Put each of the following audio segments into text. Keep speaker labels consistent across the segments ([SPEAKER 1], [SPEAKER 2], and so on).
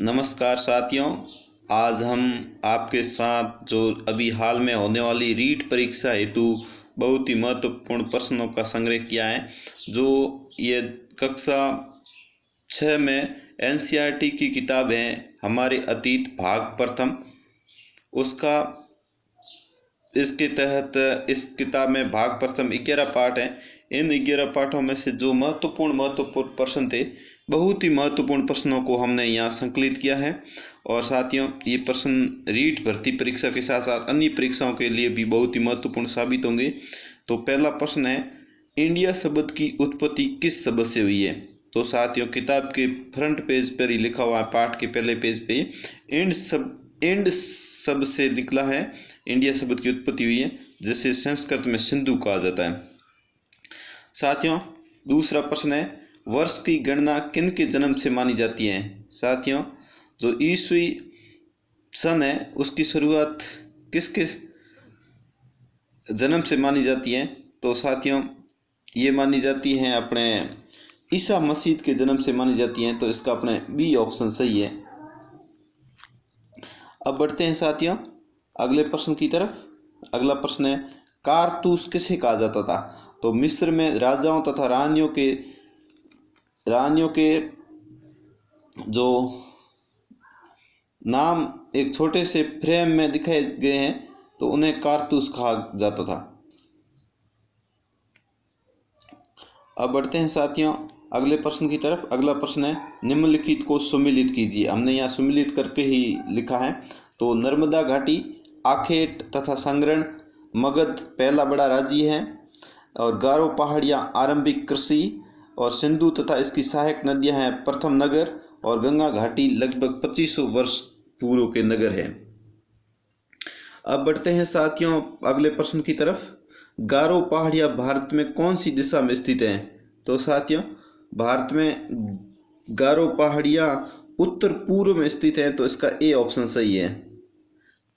[SPEAKER 1] नमस्कार साथियों आज हम आपके साथ जो अभी हाल में होने वाली रीट परीक्षा हेतु बहुत ही महत्वपूर्ण प्रश्नों का संग्रह किया है जो ये कक्षा छः में एनसीईआरटी e की किताब है हमारे अतीत भाग प्रथम उसका इसके तहत इस किताब में भाग प्रथम ग्यारह पाठ हैं इन ग्यारह पाठों में से जो महत्वपूर्ण महत्वपूर्ण प्रश्न थे बहुत ही महत्वपूर्ण प्रश्नों को हमने यहाँ संकलित किया है और साथियों ये प्रश्न रीट भर्ती परीक्षा के साथ साथ अन्य परीक्षाओं के लिए भी बहुत ही महत्वपूर्ण साबित होंगे तो पहला प्रश्न है इंडिया शब्द की उत्पत्ति किस शब्द से हुई है तो साथियों किताब के फ्रंट पेज पर ही लिखा हुआ है पाठ के पहले पेज पे एंड सब एंड शब्द से निकला है इंडिया शब्द की उत्पत्ति हुई है जिसे संस्कृत में सिंधु कहा जाता है साथियों दूसरा प्रश्न है वर्ष की गणना किन के जन्म से मानी जाती है साथियों जो ईसवी सन है उसकी शुरुआत किसके जन्म से मानी जाती है तो साथियों ये मानी जाती हैं अपने ईसा मसीद के जन्म से मानी जाती हैं तो इसका अपने बी ऑप्शन सही है अब बढ़ते हैं साथियों अगले प्रश्न की तरफ अगला प्रश्न है कारतूस किसे कहा जाता था तो मिस्र में राजाओं तथा रानियों के रानियों के जो नाम एक छोटे से फ्रेम में दिखाए गए हैं तो उन्हें कारतूस कहा जाता था अब बढ़ते हैं साथियों अगले प्रश्न की तरफ अगला प्रश्न है निम्नलिखित को सुमिलित कीजिए हमने यहाँ सुमिलित करके ही लिखा है तो नर्मदा घाटी आखेट तथा संग्रहण मगध पहला बड़ा राज्य है और गारो पहाड़ियाँ आरंभिक कृषि और सिंधु तथा इसकी सहायक नदियां हैं प्रथम नगर और गंगा घाटी लगभग 2500 वर्ष पूर्व के नगर हैं अब बढ़ते हैं साथियों अगले प्रश्न की तरफ गारो पहाड़ियां भारत में कौन सी दिशा में स्थित हैं तो साथियों भारत में गारो पहाड़ियां उत्तर पूर्व में स्थित है तो इसका ए ऑप्शन सही है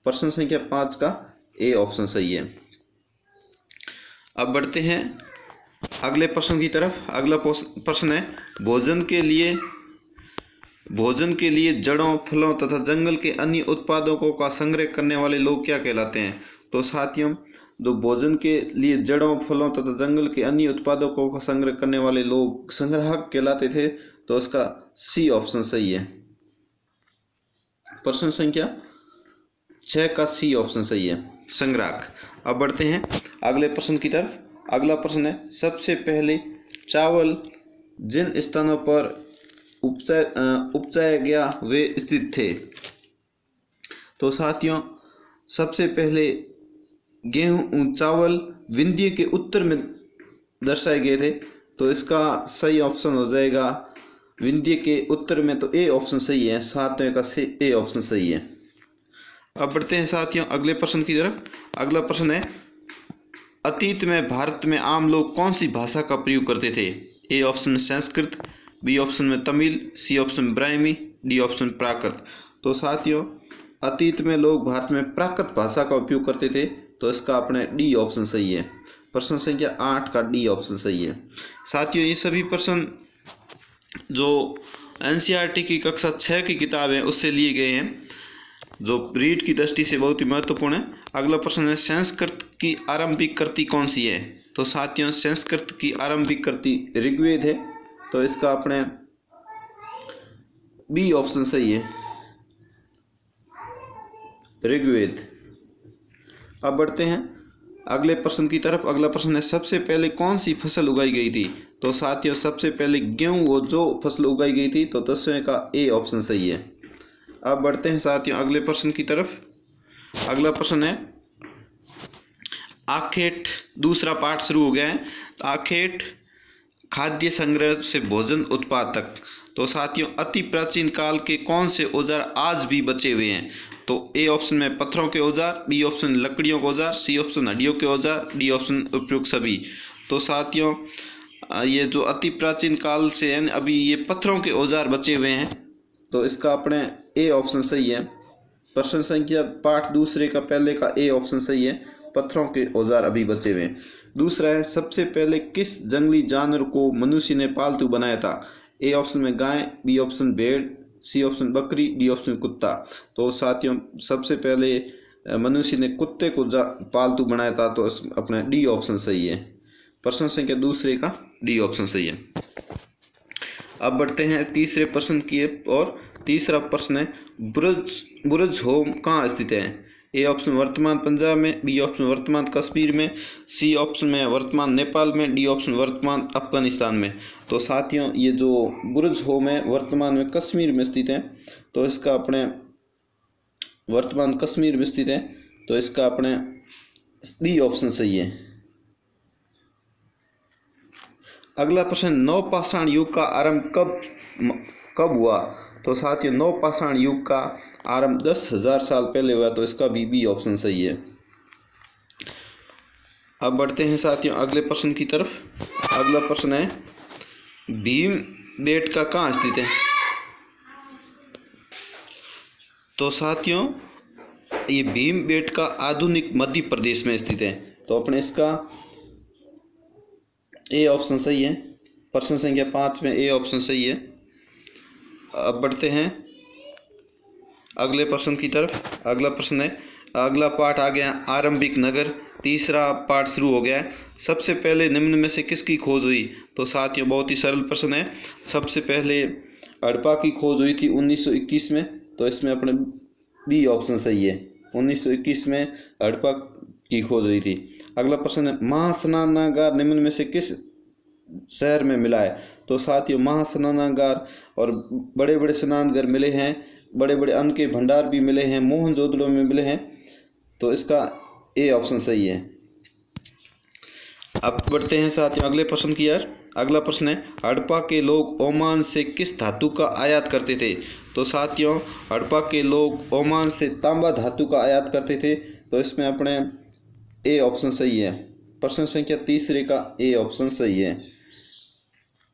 [SPEAKER 1] प्रश्न संख्या पाँच का ए ऑप्शन सही है अब बढ़ते हैं अगले प्रश्न की तरफ अगला प्रश्न है भोजन के लिए भोजन के लिए जड़ों फलों तथा जंगल के अन्य उत्पादों को का संग्रह करने वाले लोग क्या कहलाते हैं तो साथियों जो भोजन के लिए जड़ों फलों तथा जंगल के अन्य उत्पादों का संग्रह करने वाले लोग संग्राहक कहलाते थे तो उसका सी ऑप्शन सही है प्रश्न संख्या छः का सी ऑप्शन सही है संग्राहक अब बढ़ते हैं अगले प्रश्न की तरफ अगला प्रश्न है सबसे पहले चावल जिन स्थानों पर उपचाया उपचाया गया वे स्थित थे तो साथियों सबसे पहले गेहूं चावल विंध्य के उत्तर में दर्शाए गए थे तो इसका सही ऑप्शन हो जाएगा विंध्य के उत्तर में तो ए ऑप्शन सही है साथियों का ए ऑप्शन सही है अब बढ़ते हैं साथियों अगले प्रश्न की तरफ अगला प्रश्न है अतीत में भारत में आम लोग कौन सी भाषा का प्रयोग करते थे ए ऑप्शन में संस्कृत बी ऑप्शन में तमिल सी ऑप्शन में ब्राह्मी डी ऑप्शन प्राकृत तो साथियों अतीत में लोग भारत में प्राकृत भाषा का उपयोग करते थे तो इसका अपने डी ऑप्शन सही है प्रश्न संख्या आठ का डी ऑप्शन सही है साथियों ये सभी प्रश्न जो एन की कक्षा छः की किताब है उससे लिए गए हैं जो रीड की दृष्टि से बहुत ही महत्वपूर्ण है अगला प्रश्न है संस्कृत की आरंभिक कृति कौन सी है तो साथियों संस्कृत की आरंभिक कृति ऋग्वेद है तो इसका अपने बी ऑप्शन सही है ऋग्वेद अब बढ़ते हैं अगले प्रश्न की तरफ अगला प्रश्न है सबसे पहले कौन सी फसल उगाई गई थी तो साथियों सबसे पहले गेहूं वो जो फसल उगाई गई थी तो दसवें का ए ऑप्शन सही है अब बढ़ते हैं साथियों अगले प्रश्न की तरफ अगला प्रश्न है आखेट दूसरा पार्ट शुरू हो गया है तो आखेट खाद्य संग्रह से भोजन उत्पाद तक तो साथियों अति प्राचीन काल के कौन से औजार आज भी बचे हुए हैं तो ए ऑप्शन में पत्थरों के औजार बी ऑप्शन लकड़ियों के औजार सी ऑप्शन हड्डियों के औजार डी ऑप्शन उपयुक्त सभी तो साथियों ये जो अति प्राचीन काल से है अभी ये पत्थरों के औजार बचे हुए हैं तो इसका अपने ए ऑप्शन सही है प्रश्न संख्या पाठ दूसरे का पहले का ए ऑप्शन सही है पत्थरों के औजार अभी बचे हुए दूसरा है सबसे पहले किस जंगली जानवर को मनुष्य ने पालतू बनाया था ए ऑप्शन में गाय बी ऑप्शन भेड़ सी ऑप्शन बकरी डी ऑप्शन कुत्ता तो साथियों सबसे पहले मनुष्य ने कुत्ते को पालतू बनाया था तो अपना डी ऑप्शन सही है प्रश्न संख्या दूसरे का डी ऑप्शन सही है अब बढ़ते हैं तीसरे प्रश्न की और तीसरा प्रश्न है ब्रज ब्रज होम कहाँ स्थित है ए ऑप्शन वर्तमान पंजाब में बी ऑप्शन वर्तमान कश्मीर में सी ऑप्शन में वर्तमान नेपाल में डी ऑप्शन वर्तमान अफगानिस्तान में तो साथियों ये जो ब्रज होम है वर्तमान में कश्मीर में स्थित है तो इसका अपने वर्तमान कश्मीर में स्थित है तो इसका अपने डी ऑप्शन सही है अगला प्रश्न नवपाषाण युग का आरंभ कब कब हुआ तो साथियों पाषाण युग का आरंभ दस हजार साल पहले हुआ तो इसका भी बी ऑप्शन सही है अब बढ़ते हैं साथियों अगले प्रश्न की तरफ अगला प्रश्न है भीम बेट का कहाँ स्थित है तो साथियों ये भीम बेट का आधुनिक मध्य प्रदेश में स्थित है तो अपने इसका ए ऑप्शन सही है प्रश्न संख्या पाँच में ए ऑप्शन सही है अब बढ़ते हैं अगले प्रश्न की तरफ अगला प्रश्न है अगला पाठ आ गया आरंभिक नगर तीसरा पाठ शुरू हो गया है सबसे पहले निम्न में से किसकी खोज हुई तो साथियों बहुत ही सरल प्रश्न है सबसे पहले अड़पा की खोज हुई थी 1921 में तो इसमें अपने बी ऑप्शन सही है 1921 में अड़पा की खोज हुई थी अगला प्रश्न है महास्नानागार निम्न में से किस शहर में मिला है तो साथियों महास्नानागार और बड़े बड़े स्नानगर मिले हैं बड़े बड़े अन्न के भंडार भी मिले हैं मोहन में मिले हैं तो इसका ए ऑप्शन सही है अब बढ़ते हैं साथियों अगले प्रश्न की यार अगला प्रश्न है हड़प्पा के लोग ओमान से किस धातु का आयात करते थे तो साथियों हड़प्पा के लोग ओमान से तांबा धातु का आयात करते थे तो इसमें अपने ए ऑप्शन सही है प्रश्न संख्या तीसरे का ए ऑप्शन सही है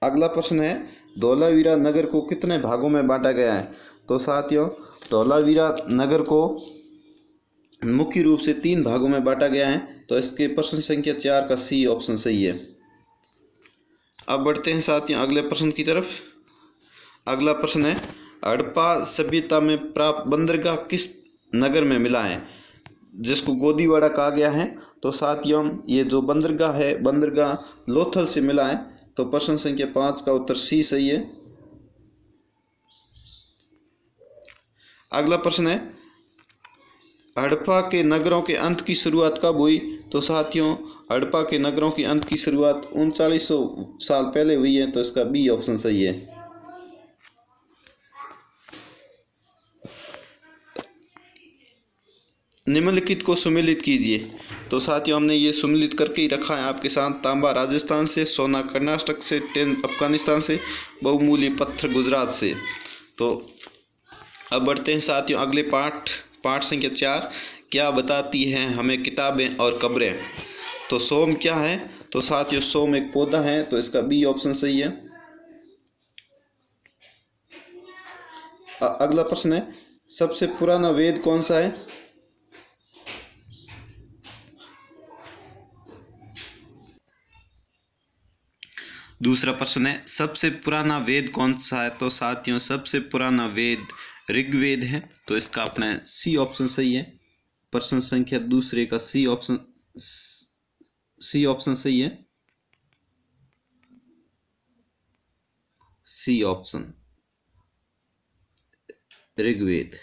[SPEAKER 1] अगला प्रश्न है धोलावीरा नगर को कितने भागों में बांटा गया है तो साथियों धोलावीरा नगर को मुख्य रूप से तीन भागों में बांटा गया है तो इसके प्रश्न संख्या चार का सी ऑप्शन सही है अब बढ़ते हैं साथियों अगले प्रश्न की तरफ अगला प्रश्न है हड़प्पा सभ्यता में प्राप्त बंदरगाह किस नगर में मिला है जिसको गोदीवाड़ा कहा गया है तो साथियों ये जो बंदरगाह है बंदरगाह लोथल से मिला है तो प्रश्न संख्या पांच का उत्तर सी सही है अगला प्रश्न है हड़प्पा के नगरों के अंत की शुरुआत कब हुई तो साथियों हड़प्पा के नगरों के अंत की शुरुआत उनचालीस साल पहले हुई है तो इसका बी ऑप्शन सही है निम्नलिखित को सुमिलित कीजिए तो साथियों हमने ये सुमिलित करके ही रखा है आपके साथ तांबा राजस्थान से सोना कर्नाटक से टेन अफगानिस्तान से बहुमूल्य पत्थर गुजरात से तो अब बढ़ते हैं साथियों अगले पाठ पाठ संख्या चार क्या बताती हैं हमें किताबें और कब्रें तो सोम क्या है तो साथियों सोम एक पौधा है तो इसका बी ऑप्शन सही है अगला प्रश्न है सबसे पुराना वेद कौन सा है दूसरा प्रश्न है सबसे पुराना वेद कौन सा है तो साथियों सबसे पुराना वेद ऋग्वेद है तो इसका अपना सी ऑप्शन सही है प्रश्न संख्या दूसरे का सी ऑप्शन सी ऑप्शन सही है सी ऑप्शन ऋग्वेद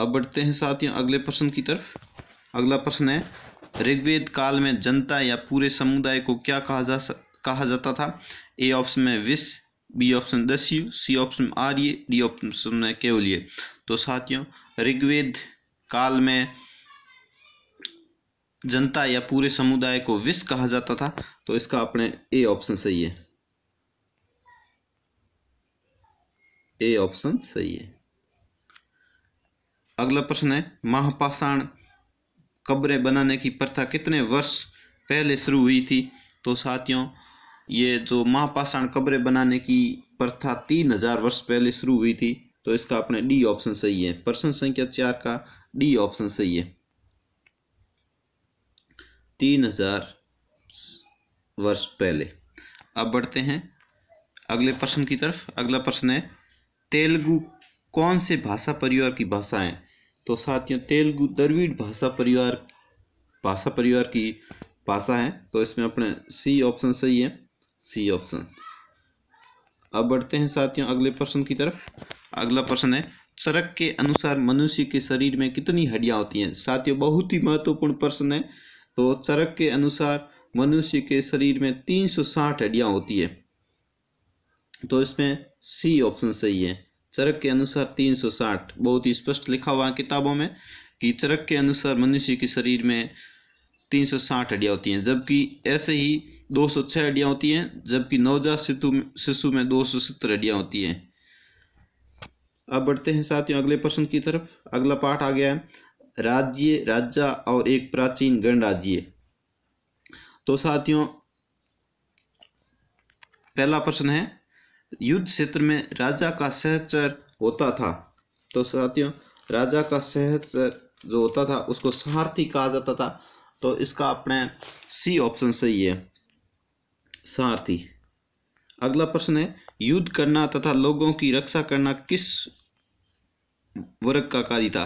[SPEAKER 1] अब बढ़ते हैं साथियों अगले प्रश्न की तरफ अगला प्रश्न है ऋग्वेद काल में जनता या पूरे समुदाय को क्या कहा जा सकता कहा जाता था ए ऑप्शन में विश बी ऑप्शन दस्यु सी ऑप्शन आर्य डी ऑप्शन में केवलिय तो साथियों ऋग्वेद काल में जनता या पूरे समुदाय को विश कहा जाता था तो इसका अपने ए ऑप्शन सही है ए ऑप्शन सही है अगला प्रश्न है महापाषाण कब्रें बनाने की प्रथा कितने वर्ष पहले शुरू हुई थी तो साथियों ये जो महापाषाण कब्रें बनाने की प्रथा तीन हजार वर्ष पहले शुरू हुई थी तो इसका अपने डी ऑप्शन सही है प्रश्न संख्या चार का डी ऑप्शन सही है तीन हजार वर्ष पहले अब बढ़ते हैं अगले प्रश्न की तरफ अगला प्रश्न है तेलुगु कौन से भाषा परिवार की भाषा है तो साथियों तेलुगु द्रविड़ भाषा परिवार भाषा परिवार की भाषा है तो इसमें अपने सी ऑप्शन सही है सी ऑप्शन अब बढ़ते हैं साथियों अगले प्रश्न की तरफ अगला प्रश्न है चरक के अनुसार मनुष्य के शरीर में कितनी हड्डियां होती हैं साथियों बहुत ही महत्वपूर्ण प्रश्न है तो चरक के अनुसार मनुष्य के शरीर में 360 हड्डियाँ होती है तो इसमें सी ऑप्शन सही है चरक के अनुसार 360 बहुत ही स्पष्ट लिखा हुआ है किताबों में कि चरक के अनुसार मनुष्य के शरीर में तीन सौ साठ हड्डियाँ होती हैं जबकि ऐसे ही दो सौ छः हड्डियाँ होती हैं जबकि नवजात शिशु में शिशु में दो सौ सत्तर हड्डियाँ होती हैं अब बढ़ते हैं साथियों अगले प्रश्न की तरफ अगला पाठ आ गया है राज्य राजा और एक प्राचीन गणराज्य तो साथियों पहला प्रश्न है युद्ध क्षेत्र में राजा का सहचर होता था तो साथियों राजा का सहचर जो होता था उसको सारथी कहा जाता था तो इसका अपने सी ऑप्शन सही है सारथी अगला प्रश्न है युद्ध करना तथा लोगों की रक्षा करना किस वर्ग का कार्य था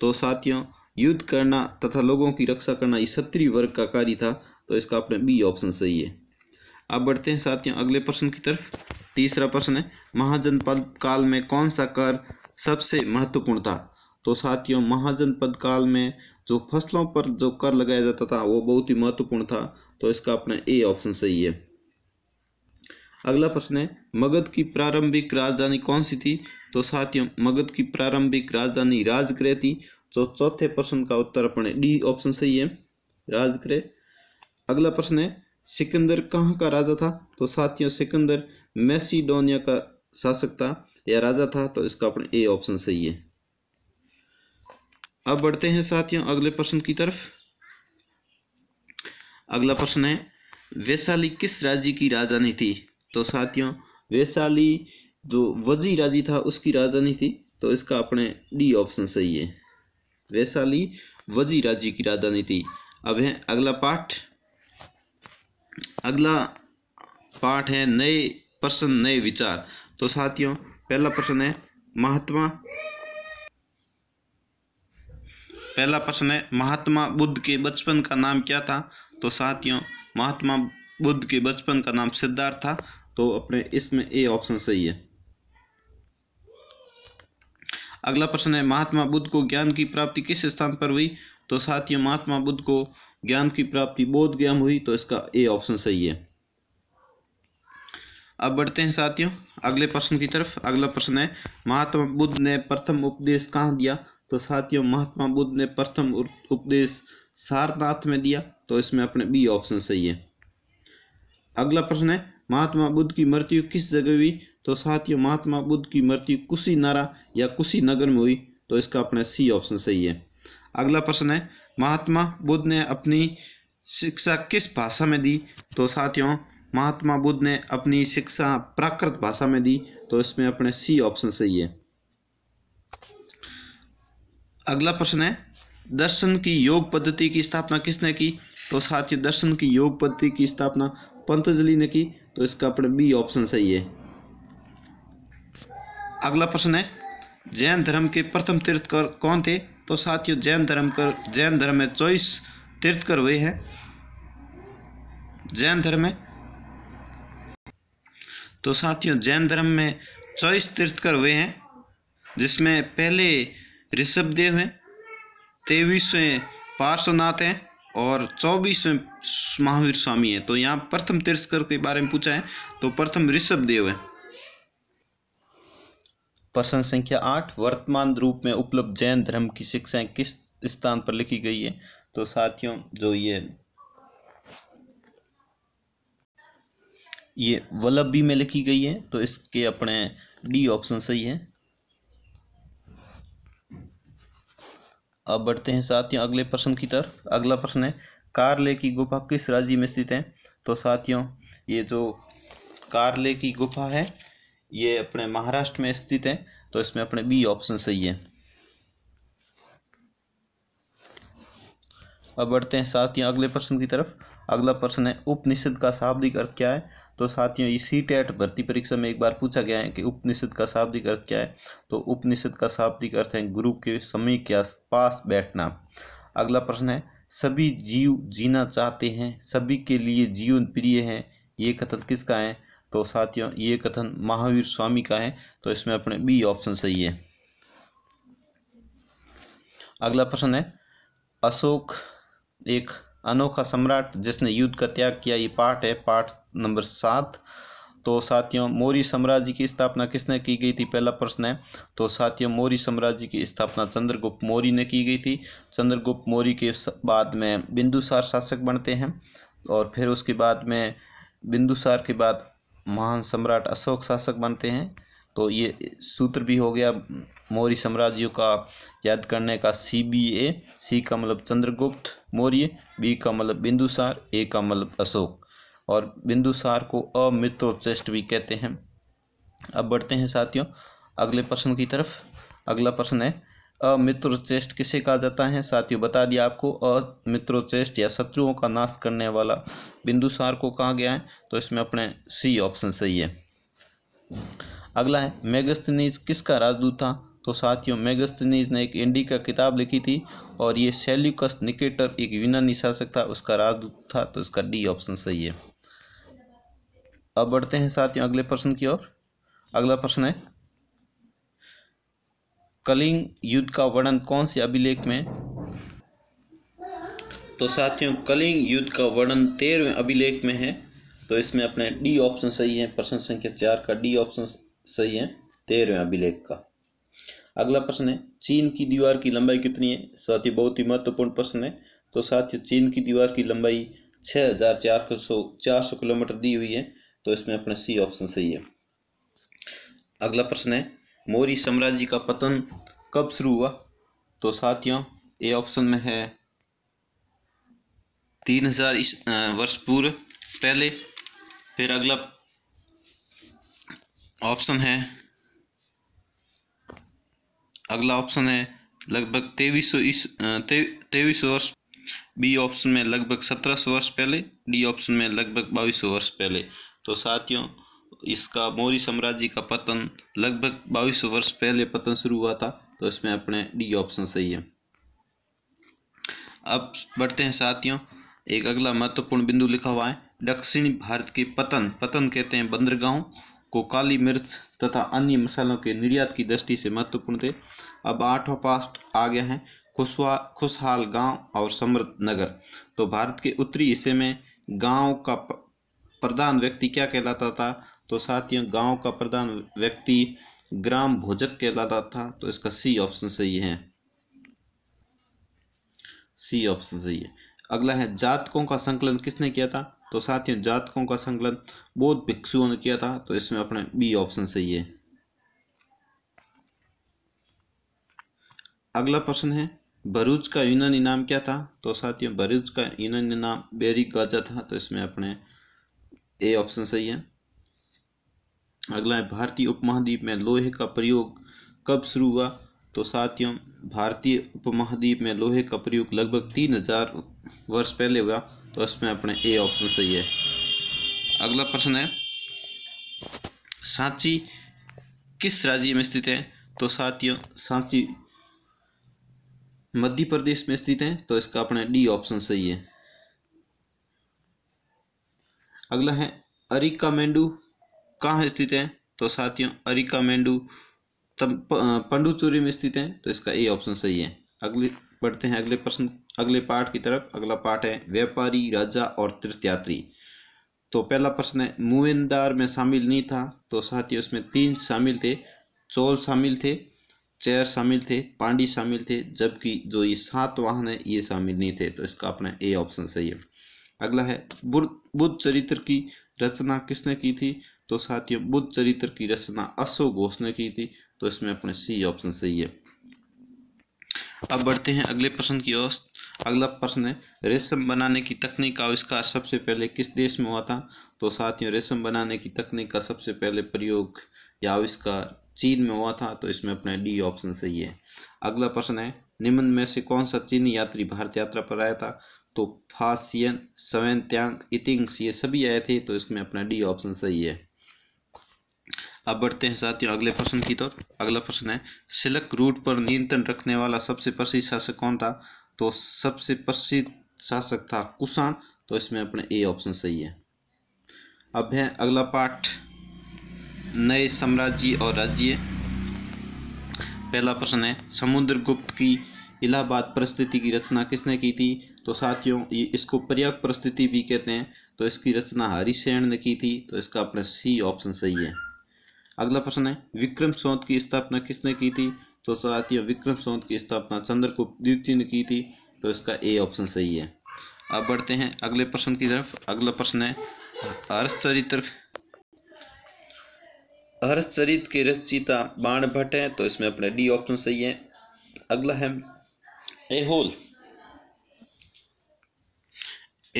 [SPEAKER 1] तो साथियों युद्ध करना तथा लोगों की रक्षा करना ये क्षत्रिय वर्ग का कार्य था तो इसका अपने बी ऑप्शन सही है अब बढ़ते हैं साथियों अगले प्रश्न की तरफ तीसरा प्रश्न है महाजनपद काल में कौन सा कर सबसे महत्वपूर्ण था तो साथियों महाजनपद काल में जो फसलों पर जो कर लगाया जाता था वो बहुत ही महत्वपूर्ण था तो इसका अपना ए ऑप्शन सही है अगला प्रश्न है मगध की प्रारंभिक राजधानी कौन सी थी तो साथियों मगध की प्रारंभिक राजधानी राजगृह थी तो चौथे प्रश्न का उत्तर अपने डी ऑप्शन सही है राजगृह अगला प्रश्न है सिकंदर कहाँ का राजा था तो साथियों सिकंदर मैसीडोनिया का शासक था या राजा था तो इसका अपने ए ऑप्शन सही है अब बढ़ते हैं साथियों अगले प्रश्न की तरफ अगला प्रश्न है वैशाली किस राज्य की राजधानी थी तो साथियों वैशाली जो वजी राज्य था उसकी राजधानी थी तो इसका अपने डी ऑप्शन सही है वैशाली वजी राज्य की राजधानी थी अब है अगला पाठ अगला पाठ है नए प्रश्न नए विचार तो साथियों पहला प्रश्न है महात्मा पहला प्रश्न है महात्मा बुद्ध के बचपन का नाम क्या था तो साथियों महात्मा बुद्ध के बचपन का नाम सिद्धार्थ था तो अपने इसमें ए ऑप्शन सही है अगला प्रश्न है महात्मा बुद्ध को ज्ञान की प्राप्ति किस स्थान पर हुई तो साथियों महात्मा बुद्ध को ज्ञान की प्राप्ति बोध ज्ञान हुई तो इसका ए ऑप्शन सही है अब बढ़ते हैं साथियों अगले प्रश्न की तरफ अगला प्रश्न है महात्मा बुद्ध ने प्रथम उपदेश कहाँ दिया तो साथियों महात्मा बुद्ध ने प्रथम उपदेश सारनाथ में दिया तो इसमें अपने बी ऑप्शन सही है अगला प्रश्न है महात्मा बुद्ध की मृत्यु किस जगह हुई तो साथियों महात्मा बुद्ध की मृत्यु नारा या नगर में हुई तो इसका अपने सी ऑप्शन सही है अगला प्रश्न है महात्मा बुद्ध ने अपनी शिक्षा किस भाषा में दी तो साथियों महात्मा बुद्ध ने अपनी शिक्षा प्राकृत भाषा में दी तो इसमें अपने सी ऑप्शन सही है अगला प्रश्न है दर्शन की योग पद्धति की स्थापना किसने की तो साथ ही दर्शन की योग पद्धति की स्थापना पंतजलि ने की तो इसका अपने बी ऑप्शन सही है अगला प्रश्न है जैन धर्म के प्रथम तीर्थकर कौन थे तो साथियों जैन धर्म कर जैन धर्म में चौबीस तीर्थकर हुए हैं जैन धर्म में तो साथियों जैन धर्म में चौबीस तीर्थकर हुए हैं जिसमें पहले ऋषभ देव हैं तेईसवें पार्श्वनाथ हैं और चौबीसवें महावीर स्वामी हैं तो यहाँ प्रथम तीर्थकर के बारे में पूछा है तो प्रथम ऋषभ देव है प्रश्न संख्या आठ वर्तमान रूप में उपलब्ध जैन धर्म की शिक्षाएं किस स्थान पर लिखी गई है तो साथियों जो ये ये वल्लभ में लिखी गई है तो इसके अपने डी ऑप्शन सही है अब बढ़ते हैं साथियों अगले प्रश्न की तरफ अगला प्रश्न है कारले की गुफा किस राज्य में स्थित है तो साथियों ये जो कारले की गुफा है ये अपने महाराष्ट्र में स्थित है तो इसमें अपने बी ऑप्शन सही है अब बढ़ते हैं साथियों अगले प्रश्न की तरफ अगला प्रश्न है उपनिषद का शाब्दिक अर्थ क्या है तो साथियों सी टेट e भर्ती परीक्षा में एक बार पूछा गया है कि उपनिषद का शाब्दिक अर्थ क्या है तो उपनिषद का शाब्दिक अर्थ है गुरु के समय के पास बैठना अगला प्रश्न है सभी जीव जीना चाहते हैं सभी के लिए जीवन प्रिय है ये कथन किसका है तो साथियों ये कथन महावीर स्वामी का है तो इसमें अपने बी ऑप्शन सही है अगला प्रश्न है अशोक एक अनोखा सम्राट जिसने युद्ध का त्याग किया ये पाठ है पाठ नंबर सात तो साथियों मौर्य साम्राज्य की स्थापना किसने की गई थी पहला प्रश्न है तो साथियों मौर्य साम्राज्य की स्थापना चंद्रगुप्त मौर्य ने की गई थी चंद्रगुप्त मौर्य के बाद में बिंदुसार शासक बनते हैं और फिर उसके बाद में बिंदुसार के बाद महान सम्राट अशोक शासक बनते हैं तो ये सूत्र भी हो गया मौर्य साम्राज्यों का याद करने का सी बी ए सी का मतलब चंद्रगुप्त मौर्य बी का मतलब बिंदुसार ए का मतलब अशोक और बिंदुसार को अमित्रोचेष्ट भी कहते हैं अब बढ़ते हैं साथियों अगले प्रश्न की तरफ अगला प्रश्न है अमित्रोचेष्ट किसे कहा जाता है साथियों बता दिया आपको अमित्रोचेष्ट या शत्रुओं का नाश करने वाला बिंदुसार को कहा गया है तो इसमें अपने सी ऑप्शन सही है अगला है मेगस्तनीज किसका राजदूत था तो साथियों मेगस्तनीज ने एक इंडी का किताब लिखी थी और ये सेल्यूकस निकेटर एक यूनानी शासक था उसका राजदूत था तो इसका डी ऑप्शन सही है अब बढ़ते हैं साथियों अगले प्रश्न की ओर अगला प्रश्न है कलिंग युद्ध का वर्णन कौन से अभिलेख में तो साथियों कलिंग युद्ध का वर्णन तेरहवें अभिलेख में है तो इसमें अपने डी ऑप्शन सही है प्रश्न संख्या चार का डी ऑप्शन सही है तेरहवें अभिलेख का अगला प्रश्न है चीन की दीवार की लंबाई कितनी है साथ ही बहुत ही महत्वपूर्ण प्रश्न है तो साथ ही चीन की दीवार की लंबाई छः हजार चार सौ चार सौ किलोमीटर दी हुई है तो इसमें अपने सी ऑप्शन सही है अगला प्रश्न है मौर्य साम्राज्य का पतन कब शुरू हुआ तो साथियों ए ऑप्शन में है तीन हजार वर्ष पूर्व पहले फिर अगला ऑप्शन है अगला ऑप्शन है लगभग तेईस सौ तेईस वर्ष बी ऑप्शन में लगभग सत्रह सौ वर्ष पहले डी ऑप्शन में लगभग बाईस सौ वर्ष पहले तो साथियों इसका मौर्य साम्राज्य का पतन लगभग बाईस वर्ष पहले पतन शुरू हुआ था तो इसमें अपने डी ऑप्शन सही है अब बढ़ते हैं साथियों एक अगला महत्वपूर्ण बिंदु लिखा हुआ है दक्षिण भारत के पतन पतन कहते हैं बंदरगाहों को काली मिर्च तथा अन्य मसालों के निर्यात की दृष्टि से महत्वपूर्ण थे अब आठवां पास्ट आ गया है खुशवा खुशहाल गांव और समृद्ध नगर तो भारत के उत्तरी हिस्से में गांव का प्रधान व्यक्ति क्या कहलाता था तो साथियों गांव का प्रधान व्यक्ति ग्राम भोजक कहलाता था तो इसका सी ऑप्शन सही है सी ऑप्शन सही है अगला है जातकों का संकलन किसने किया था तो साथियों जातकों का संकलन बौद्ध भिक्षुओं ने किया था तो इसमें अपने बी ऑप्शन सही है अगला प्रश्न है भरूच का यूनानी नाम क्या था तो साथियों भरूच का यूनानी नाम बेरी गाजा था तो इसमें अपने ए ऑप्शन सही है अगला है भारतीय उपमहाद्वीप में लोहे का प्रयोग कब शुरू हुआ तो साथियों भारतीय उपमहाद्वीप में लोहे का प्रयोग लगभग तीन हजार वर्ष पहले हुआ तो इसमें अपने ए ऑप्शन सही है अगला प्रश्न है सांची किस राज्य में स्थित है तो साथियों सांची मध्य प्रदेश में स्थित है तो इसका अपने डी ऑप्शन सही है अगला है अरिकामेंडू कहाँ स्थित है तो साथियों अरिकामेंडू मेंडू पंडुचेरी में स्थित है तो इसका ए ऑप्शन सही है अगली बढ़ते हैं अगले प्रश्न अगले पाठ की तरफ अगला पाठ है व्यापारी राजा और तीर्थयात्री तो पहला प्रश्न है मुवेंदार में शामिल नहीं था तो साथ ही उसमें तीन शामिल थे चोल शामिल थे चेयर शामिल थे पांडी शामिल थे जबकि जो ये सात वाहन है ये शामिल नहीं थे तो इसका अपना ए ऑप्शन सही है अगला है बुद्ध चरित्र की रचना किसने की थी तो साथियों बुद्ध चरित्र की रचना अशोक घोष ने की थी तो इसमें अपने सी ऑप्शन सही है अब बढ़ते हैं अगले प्रश्न की ओर अगला प्रश्न है रेशम बनाने की तकनीक का आविष्कार सबसे पहले किस देश में हुआ था तो साथियों रेशम बनाने की तकनीक का सबसे पहले प्रयोग या आविष्कार चीन में हुआ था तो इसमें अपना डी ऑप्शन सही है अगला प्रश्न है निम्न में से कौन सा चीनी यात्री भारत यात्रा पर आया था तो फासियन सवेन त्यांग इतिंग्स ये सभी आए थे तो इसमें अपना डी ऑप्शन सही है अब बढ़ते हैं साथियों अगले प्रश्न की तौर तो, अगला प्रश्न है सिलक रूट पर नियंत्रण रखने वाला सबसे प्रसिद्ध शासक कौन था तो सबसे प्रसिद्ध शासक था कुषाण तो इसमें अपने ए ऑप्शन सही है अब है अगला पाठ नए साम्राज्य और राज्य पहला प्रश्न है समुद्रगुप्त की इलाहाबाद परिस्थिति की रचना किसने की थी तो साथियों ये इसको प्रयाग परिस्थिति भी कहते हैं तो इसकी रचना हरिशैन ने की थी तो इसका अपना सी ऑप्शन सही है अगला प्रश्न है विक्रम सौंत की स्थापना किसने की थी तो साथियों विक्रम सौंत की स्थापना चंद्रगुप्त द्वितीय ने की थी तो इसका ए ऑप्शन सही है अब बढ़ते हैं अगले प्रश्न की तरफ अगला प्रश्न है हर्षचरित्र हर्षचरित के रचिता बाण भट्ट है तो इसमें अपने डी ऑप्शन सही है अगला है एहोल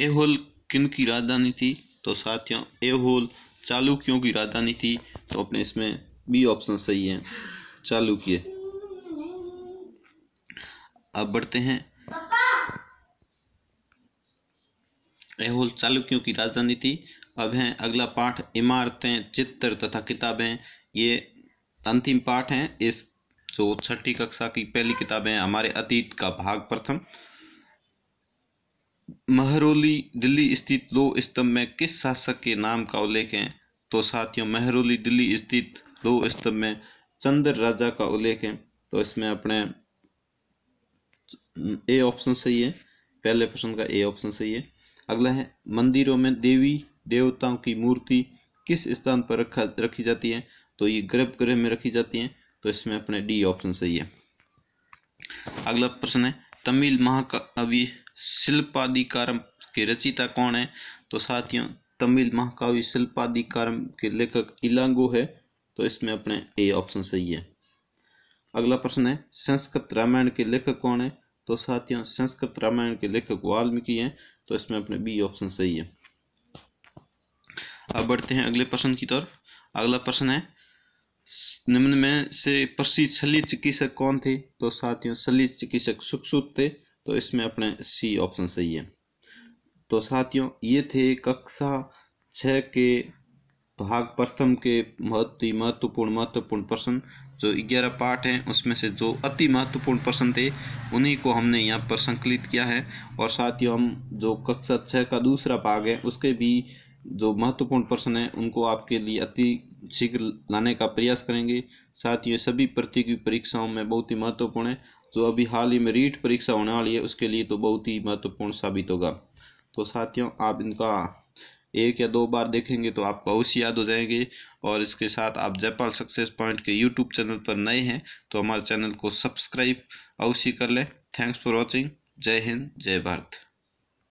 [SPEAKER 1] एहोल किन की राजधानी थी तो साथियों एहोल चालुक्यों की राजधानी थी तो अपने इसमें बी ऑप्शन सही है चालू किए अब बढ़ते हैं एहोल चालुक्यों की राजधानी थी अब हैं अगला पाठ इमारतें चित्र तथा किताबें ये अंतिम पाठ हैं इस जो छठी कक्षा की पहली किताबें हमारे अतीत का भाग प्रथम महरोली दिल्ली स्थित दो स्तंभ में किस शासक के नाम का उल्लेख है तो साथियों महरौली दिल्ली स्थित लो स्तंभ में चंद्र राजा का उल्लेख है तो इसमें अपने ए ऑप्शन सही है पहले प्रश्न का ए ऑप्शन सही है अगला है मंदिरों में देवी देवताओं की मूर्ति किस स्थान पर रखा रखी जाती है तो ये गर्भगृह में रखी जाती है तो इसमें अपने डी ऑप्शन सही है अगला प्रश्न है तमिल महाकवि शिल्पाधिकारम के रचिता कौन है तो साथियों तमिल महाकाव्य शिल्पाधिकारम के लेखक इलांगो है तो इसमें अपने ए ऑप्शन सही है अगला प्रश्न है संस्कृत रामायण के लेखक कौन है तो साथियों संस्कृत रामायण के लेखक वाल्मीकि हैं तो इसमें अपने बी ऑप्शन सही है अब बढ़ते हैं अगले प्रश्न की तरफ अगला प्रश्न है निम्न में से प्रसिद्ध शल्य चिकित्सक कौन थे तो साथियों शल्य चिकित्सक सुखसुत थे तो इसमें अपने सी ऑप्शन सही है तो साथियों ये थे कक्षा छः के भाग प्रथम के बहुत ही महत्वपूर्ण महत्वपूर्ण प्रश्न जो ग्यारह पाठ हैं उसमें से जो अति महत्वपूर्ण प्रश्न थे उन्हीं को हमने यहाँ पर संकलित किया है और साथ ही हम जो कक्षा छः का दूसरा भाग है उसके भी जो महत्वपूर्ण प्रश्न हैं उनको आपके लिए अति शीघ्र लाने का प्रयास करेंगे साथ ही सभी प्रतियोगी परीक्षाओं में बहुत ही महत्वपूर्ण है जो अभी हाल ही में रीट परीक्षा होने वाली है उसके लिए तो बहुत ही महत्वपूर्ण साबित होगा तो साथियों आप इनका एक या दो बार देखेंगे तो आपको अवश्य याद हो जाएंगे और इसके साथ आप जयपाल सक्सेस पॉइंट के यूट्यूब चैनल पर नए हैं तो हमारे चैनल को सब्सक्राइब अवश्य कर लें थैंक्स फॉर वॉचिंग जय हिंद जय भारत